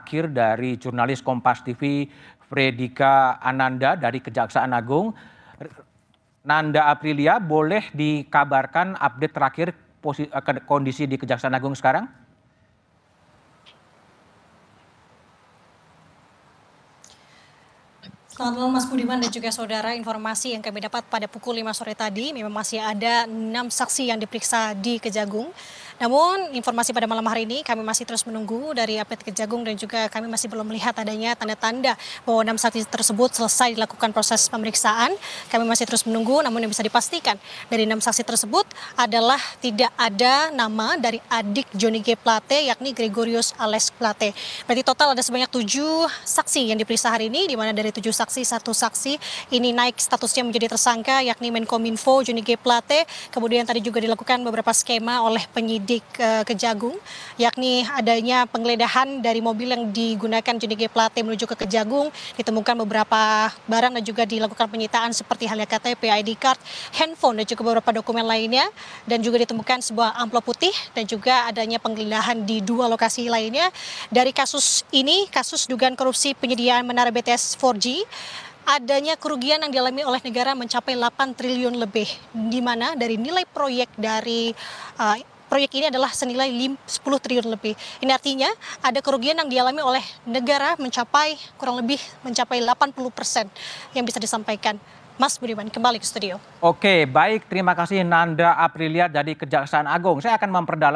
Akhir dari jurnalis Kompas TV Fredika Ananda dari Kejaksaan Agung. Nanda Aprilia, boleh dikabarkan update terakhir eh, kondisi di Kejaksaan Agung sekarang? Selamat malam Mas Budiman dan juga saudara. Informasi yang kami dapat pada pukul 5 sore tadi memang masih ada 6 saksi yang diperiksa di Kejagung. Namun informasi pada malam hari ini kami masih terus menunggu dari APT Kejagung dan juga kami masih belum melihat adanya tanda-tanda bahwa 6 saksi tersebut selesai dilakukan proses pemeriksaan. Kami masih terus menunggu namun yang bisa dipastikan dari 6 saksi tersebut adalah tidak ada nama dari adik Johnny G. Plate yakni Gregorius Alex Plate. Berarti total ada sebanyak 7 saksi yang diperiksa hari ini di mana dari 7 saksi satu saksi ini naik statusnya menjadi tersangka yakni Menkominfo Juni G Plate. Kemudian tadi juga dilakukan beberapa skema oleh penyidik uh, Kejagung yakni adanya penggeledahan dari mobil yang digunakan Juni G Plate menuju ke Kejagung ditemukan beberapa barang dan juga dilakukan penyitaan seperti halnya KTP, ID card, handphone dan juga beberapa dokumen lainnya dan juga ditemukan sebuah amplop putih dan juga adanya penggeledahan di dua lokasi lainnya dari kasus ini kasus dugaan korupsi penyediaan menara BTS 4G adanya kerugian yang dialami oleh negara mencapai 8 triliun lebih di mana dari nilai proyek dari uh, proyek ini adalah senilai 10 triliun lebih. Ini artinya ada kerugian yang dialami oleh negara mencapai kurang lebih mencapai 80 persen yang bisa disampaikan. Mas Budiman kembali ke studio. Oke, baik. Terima kasih Nanda Aprilia dari Kejaksaan Agung. Saya akan memperdalam.